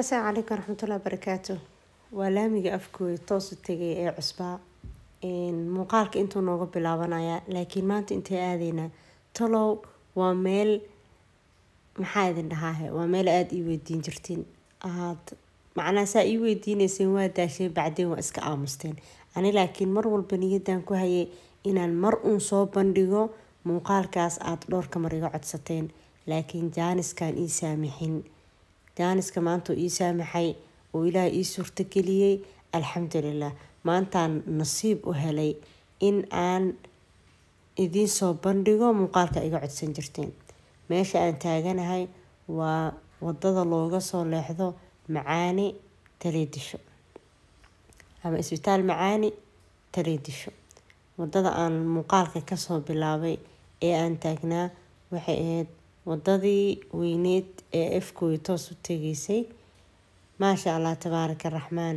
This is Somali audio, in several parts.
asalaamu calaykum waraxmatullahi wabarakaatu waa laamiga afkooda toosu tegay ee cusbaa muuqaalka intuu nooga bilaabanayaa laakiin maanta intay aadaynaa talow waa meel maxaa idin dhahaahe waa meel aada ii weydiin jirtiin aad macnaa saa ii weydiineyseen waa daasheen bacdeen waa iska aamusteen ani laakiin mar walba niyadan ku hayay inaan mar uun soo bandhigo muuqaalkaas aada dhowrka mar iga codsateen laakiin jaaniskaan ii saamixin jaaniska maanta ii saamaxay uu ilaah ii suurtageliyey alxamdulilah maantaan nasiib u helay in aan idiin soo bandhigo muuqaalka iga codsan jirteen meesha aan taaganahay waa wadada looga soo leexdo macaani taleedisho ama isbitaal macaani taleedisho wadada aan muuqaalka kasoo bilaabay ee aan taagnaa waxay ahayd wadadii weyneed ee afkooda toos u tegeysay maasha allah tabaaraka raxmaan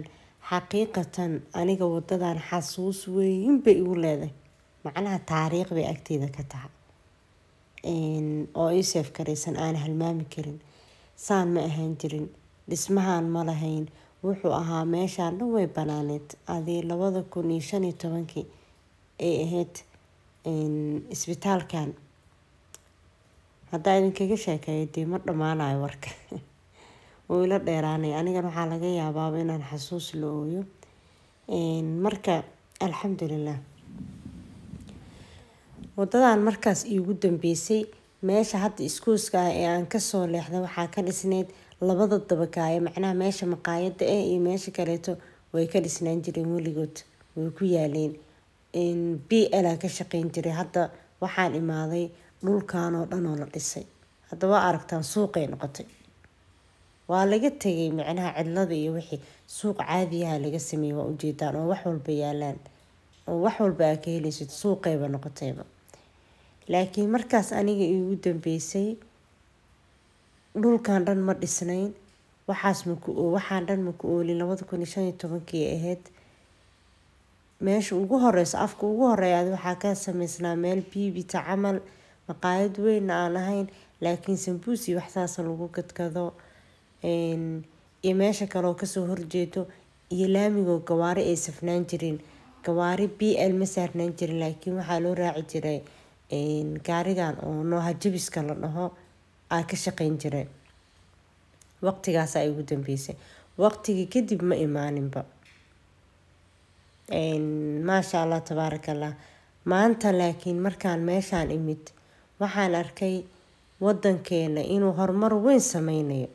xaqiiqatan aniga wadadan xasuus weyn bay igu leedahay macnaha taariikh bay agteyda ka tahay oo iseef karaysan aan halmaami karin saan ma ahaan jirin dhismahan ma lahayn wuxuu ahaa meeshaan dhan way banaaneed adii labada kun iyo shan iyo tobankii ay ahayd isbitaalkan haddaa idinkaga sheekeeyo dee ma dhammaanayo warka wuu ila dheeraanaya anigana waxaa laga yaabaa inaan xasuus la ooyo marka alxamdulilah wadadan markaas iigu dambeysay meesha hadda iskuuska ah ee aan kasoo leexda waxaa ka dhisneyd labada dabakaaye macnaha meesha maqaayada ah eh iyo meesha kaleeto way ka dhisnaan jireen weligood way ku yaaleen b l ka shaqeyn jiray hadda waxaan imaaday dhulkaanoo oo dhan oo la dhisay haddaba aragtaan suuqay noqotay waa laga tegay micnaha cidlada iyo wixii suuq caadiyaha laga sameeyey waa ujeedaan oo wax walba yaalaan oo wax walba aa ka helaysid suuqayba noqotayba laakiin markaas aniga iigu dambeysay dhulkan dhan ma dhisnayn waxaas maku waxaan dhan maku oolin labada kun iyo shan iyo tobankii ahayd meesha ugu horeyso afka ugu horeeyaad waxaa ka sameysnaa meel biibita camal maqaayad weyn aan ahayn laakiin sambuusi wax saasa ah lagu gadgado iyo meesha kaleoo kasoo horjeedo iyo laamigoo gawaari ay safnaan jirin gawaari b l ma saarnaan jirin laakiin waxaa loo raaci jiray gaarigan oo nooha jabiska la dhaho aa ka shaqeyn jiray waqtigaas ay ugu dambeysay waqtigii kadib ma imaaninba maasha allah tabaaraka allah maanta laakiin markaan meeshaan imid waxaan arkay waddankeena inuu horumar weyn sameynayo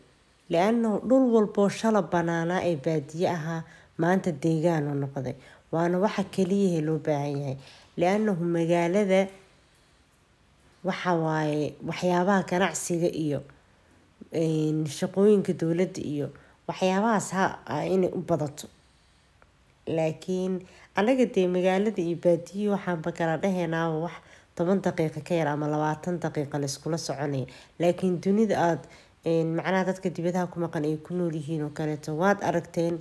la-annahu dhul walboo shala banaanaa ee baadiye ahaa maanta deegaanu noqday waana waxa keliyahe loo baahan yahay la magaalada waxa waxyaabaha ganacsiga iyo shaqooyinka dowladda iyo waxyaabahaas ha ah inay u badato laakiin anaga dee magaalada iyo baadiyi waxaanba kala dheheenaaba wax toban daqiiqa ka yar ama labaatan daqiiqa layskula soconay laakiin dunida aada macnaha dadka dibadaha ku maqan ay ku nool yihiin oo kaleeto waad aragteen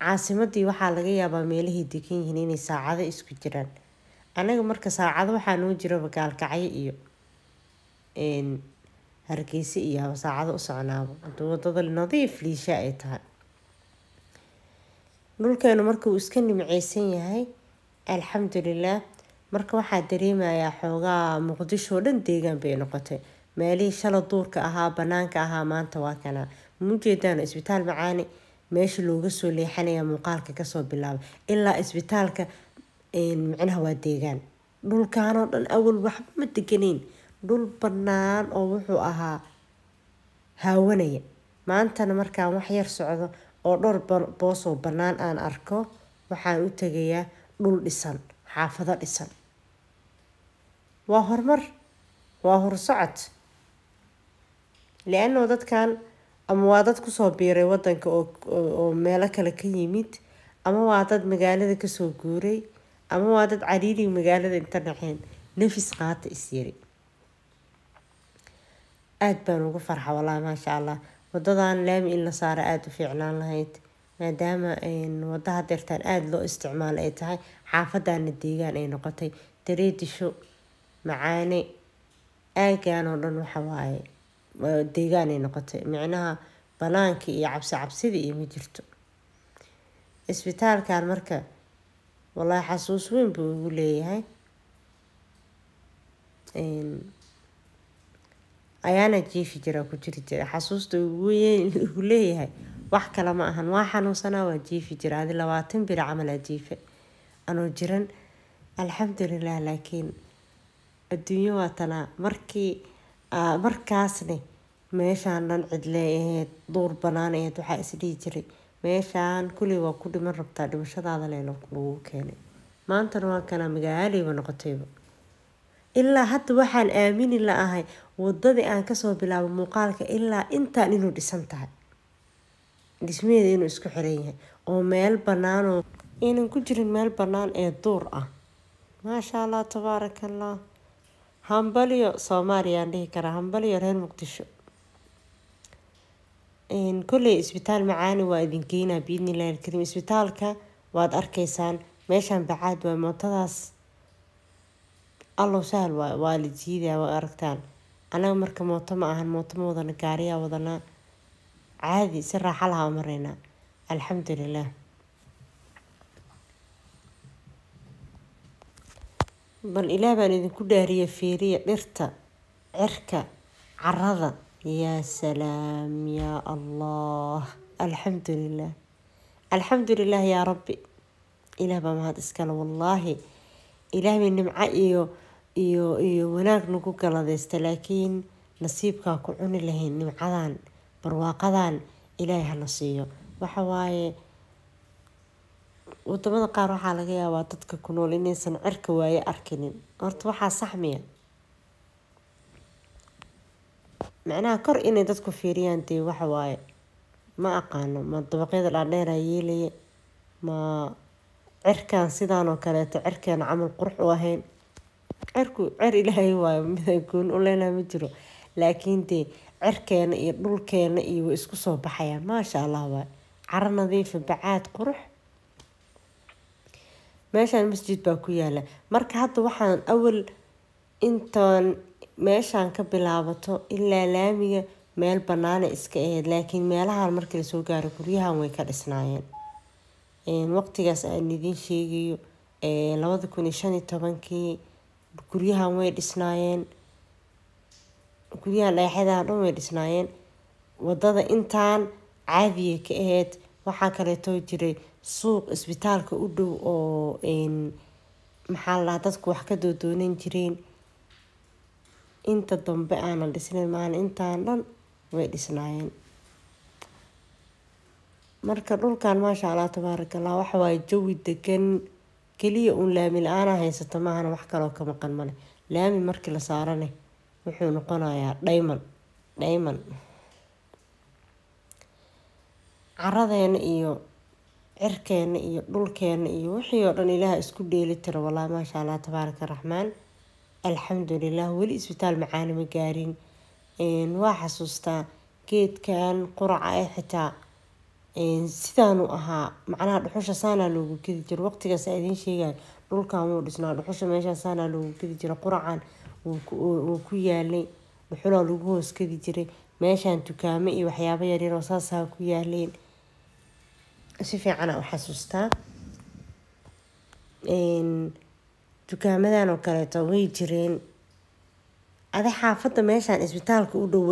caasimadii waxaa laga yaabaa meelahay degan yihiin inay saacado isku jiraan anaga marka saacado waxaa noo jiraba gaalkacyo iyo hargeysa iyo saacado u socnaaba haduu wadada nadiif liisha ay tahay dhulkeenu marka uu iska nimceysan yahay alxamdulilah marka waxaa dareemayaa xoogaa muqdisho dhan deegaan bay noqotay meelihii shala duurka ahaa banaanka ahaa maanta waa kana maujeedaan isbitaal macaani meesha looga soo leexanaya muuqaalka kasoo bilaaba ilaa isbitaalka micnaha waa deegaan dhulkaanoo dhan awal waxba ma deganeyn dhul banaan oo wuxuu ahaa haawanaya maantana markaan wax yar socdo oo dhowr boosoo bannaan aan arko waxaan u tegayaa dhul dhisan xaafado dhisan waa horumar waa horsocod le-annoo dadkan ama waa dad kusoo biiray wadanka oo meelo kale ka yimid ama waa dad magaalada kasoo guuray ama waa dad cariiriga magaalada inta dhaceen nafis qaata is yiri aada baan ugu farxa walaa maasha allah wadadan laami in la saaro aada u fiicnaan lahayd maadaama wadaha deertaan aada loo isticmaal ay tahay xaafadaana deegaan ay noqotay dareedisho macaane aagaan oo dhan waxa waaye deegaanay noqotay micnaha banaankii iyo cabsi cabsidii iyo ma jirto isbitaalkan marka wallaahi xasuus weyn buu igu leeyahay ayaana jiifi jiraa ku jiri jira xasuusta igu leeyahay wax kale ma ahan waa xanuunsanaa waa jiifi jira adi labaatan biri camalaa jiifa anuu jiran alxamdulilah laakiin adduunyo waa tanaa markii ah, markaasne meeshaan dhan cidle aheyd duur banaan aheyd waxaa isdhihi jiray meeshaan kulli waa ku dhiman rabtaa dhimashadaada leelo lagugu keenay maantana waan kanaa magaaleyba noqotayba ilaa hadda waxaan aamini la-ahay wadadii aan kasoo bilaabo muuqaalka ilaa intaan inuu dhisan tahay dhismaheeda inuu isku xiran yahay oo meel banaanoo aynan ku jirin meel banaan ee duur ah maasha allah tabaaraka allah hambalyo soomaaliya aan dhihi karaa hambalyo reer muqdisho kolley isbitaal macaani waa idin geynaa biidnillahi karim isbitaalka waad arkaysaan meeshaan bacaad waay mootadaas allow sahal waa waa la jiidaa waa aragtaan anaga marka mooto ma ahan mooto ma wadana gaariyaa wadanaa caadi si raaxa lahaa u mareynaa alxamdulilah Bal Ilaah baan idinku dhaariya fiiriya dhirta, cirka, carada Yaa salaam yaa Allah. Alxamdulilah. Alxamdulilah yaa Rabbi. Ilaah baa mahad iskale wallaahi. Ilaah bay nimco iyo iyo iyo wanaag nagu galadaysta laakiin nasiibkaa ku cuni lahayn nimcadan barwaaqadan ilaahay hana siiyo waxa waaye Wadamada qaar waxaa laga yaabaa dadka ku nool inaysan cirka waaye arkinin. Horta waxaa saxmiya Macnaha kor inay dadku fiiriyaan dee waxa waaye. Ma aqaano, ma dabaqyada dhaadheeraa aa yeelaya, ma cirkaan sidaanoo kaleeto cirkaan camal qurux u ahayn. Cirku cir ilaahay waaye midaan gooni u leenahay ma jiro. Laakiin dee cirkeena iyo dhulkeena iyo way isku soo baxayaan. Maasha Allah waaye. Cara nadiifa, bacaad qurux meeshaan masjid baa ku yaala marka hadda waxaan awal intaan meeshaan ka bilaabato ilaa laamiga meel banaana iska aheyd laakiin meelahan markii lasoo gaaro guryahan way ka dhisnaayeen waqtigaas aan idiin sheegayo labada kun iyo shan iyo tobankii guryahan way dhisnaayeen guryahan dhagaxyadaha dhan way dhisnaayeen wadada intaan caadiya ka aheyd waxaa kaleeto jiray suuq isbitaalka u dhow oo maxaa dadku wax ka doodoonan jireen inta dambe aanan dhisnayn maalin intaan dhan way dhisnaayeen marka dhulkan maasha allah tabaaraka allah jawi degan keliya uun laami la-aana haysato maahana wax kaloo ka maqan male laami markii la saarane wuxuu noqonayaa dhayman dhayman caradeena iyo cirkeena iyo dhulkeena iyo wixii oo dhan ilaah isku dheeli tiro walaa maasha allah tabaaraka raxmaan alxamdulilah weli isbitaal macaani ma gaarin waa xasuustaa geedkan quraca ee xitaa sidaanu ahaa macnaha dhuxusha saanaa loogu gedi jiro waqtigaas idiin sheegayo dhulkan wuu dhisnaa dhuxusha meeshaa saanaa loogu gedi jiro quracan wuu ku yaalay dhuxulaa lagu hoos gedi jiray meeshaan dukaamo iyo waxyaabo yaryaroo saasaa ku yaaleen si fiicana u xasuustaa dukaamadan oo kaleeto way jireen ada xaafadda meeshaan isbitaalka u dhow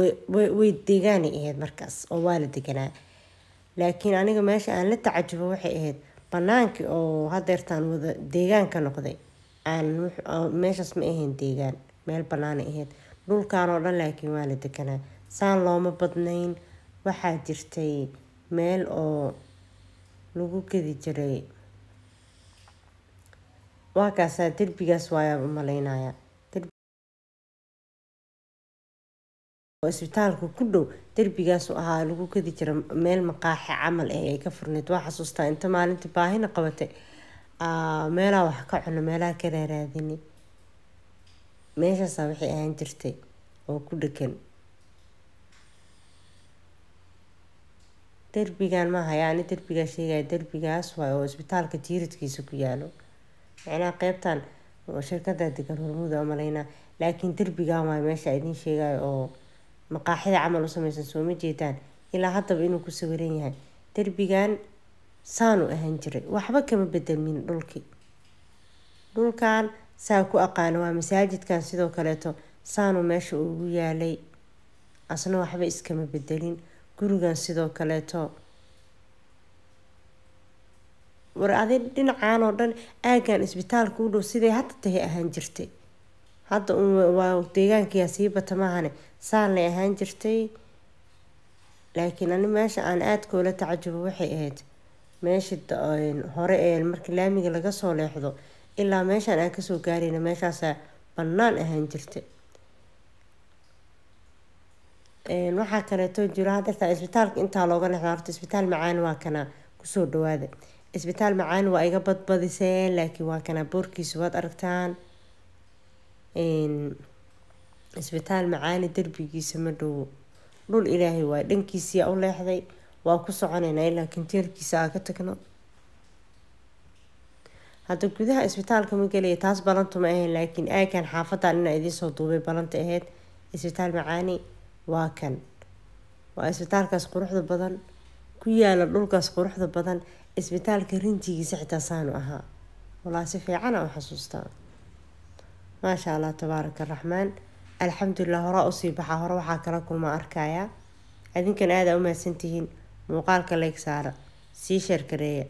way deegaanay ahayd markaas oo waa la deganaa laakiin aniga meesha aan la tacajubo waxay ahayd banaankii oo hadeertaan wada deegaanka ka noqday meeshaas ma ahayn deegaan meel banaanay ahayd dhulkan oo dhan laakiin waa la deganaa saan looma badnayn waxaa jirtay meel oo lagu gedi jiray waa kaasaa derbigaas waayaan u oo isbitaalka ku dhow derbigaasu ahaa lagu gedi jira meel maqaaxi camal eh ay ka furneyd waa xasuustaa inta maalintii baahina qabatay meelaha wax ka cuno meelaha ka raadini meeshaasaa waxay ahaan jirtay oo ku dhegan derbigan maahay ani derbigaa sheegaya derbigaas waay oo isbitaalka jiiradkiisa ku yaalo macnaha qeybtan shirkada degan hormuud maleyna laakiin derbigan waay meesha idiin sheegayo oo maqaaxida camal u sameysan sooma jeedaan ilaa haddaba inuu ku sawiran yahay derbigan saanu ahaan jiray waxba kama bedelmin dhulkii dhulkan saa ku aqaano waa masaajidkan sidoo kaleeto saanu meesha ugu yaalay asna waxba iskama bedelin gurigan sidoo kaleeto war adi dhinacaanoo dhan aagan isbitaalka u dhow siday hadda tahay ahaan jirtay hadda waa deegaankayaa sii batamahane saanlay ahaan jirtay laakiin ani meesha aan aadka ula tacajubo waxay ahayd meesha hore ee marka laamiga laga soo leexdo ilaa meeshaan aan kasoo gaarayna meeshaasaa bannaan ahaan jirtay waxaa kaleeto jiro dartaa isbitaalka intaa looga lexda horta isbitaal macaan waa kana kusoo dhawaada isbitaal macaan waa iga badbadiseen laakiin waa kana boorkiisa waad aragtaan isbitaal macaani derbigiisa ma dhowo dhul ilaahay waay dhankiisiyaa u leexday waa ku soconaynaa ilaa kinteelkiisa aa ka tagno hadda gudaha isbitaalka ma gelaya taas balantu ma ahayn laakiin aakan xaafadan inaa idiin soo duubay balanta aheyd isbitaal macaani waa kan waa isbitaalkaas quruxda badan ku yaala dhulkaas quruxda badan isbitaalka rintigiisa xitaa saanu ahaa walaa si fiicana u xasuustaa maasha allah tabaaraka araxmaan alxamdulilah horaa usii baxaa hore waxaa kala kulmaa arkayaa adinkan aadaa u mahadsantihiin muuqaalka leeg saara sii sheerkareeya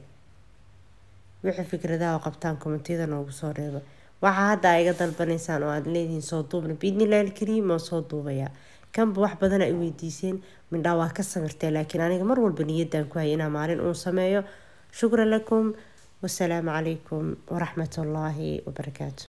wixii fikradaha oo qabtaan komentiyada noogu soo reeba waxaa hadda iga dalbanaysaan oo aada leedihiin soo duubna biidnilaahil kariim oo soo duubayaa kanba wax badan ay weydiiseen mindhaa waa ka sawirtee laakiin aniga mar walba niyadan ku haya inaa maalin uun sameeyo shukran lakum wasalaamu calaykum waraxmatullaahi wabarakaatu